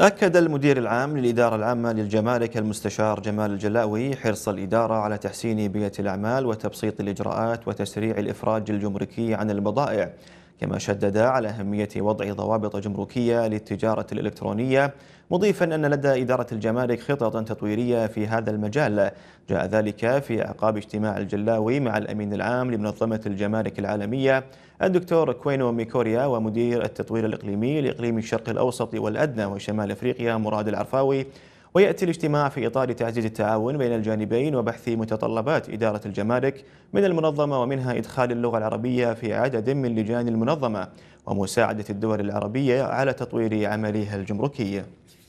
أكد المدير العام للإدارة العامة للجمارك المستشار جمال الجلاوي حرص الإدارة على تحسين بيئة الأعمال وتبسيط الإجراءات وتسريع الإفراج الجمركي عن البضائع كما شدد على أهمية وضع ضوابط جمركية للتجارة الإلكترونية مضيفا أن لدى إدارة الجمارك خططا تطويرية في هذا المجال جاء ذلك في أعقاب اجتماع الجلاوي مع الأمين العام لمنظمة الجمارك العالمية الدكتور كوينو ميكوريا ومدير التطوير الإقليمي لإقليم الشرق الأوسط والأدنى وشمال أفريقيا مراد العرفاوي ويأتي الاجتماع في إطار تعزيز التعاون بين الجانبين وبحث متطلبات إدارة الجمارك من المنظمة ومنها إدخال اللغة العربية في عدد من لجان المنظمة ومساعدة الدول العربية على تطوير عملها الجمركي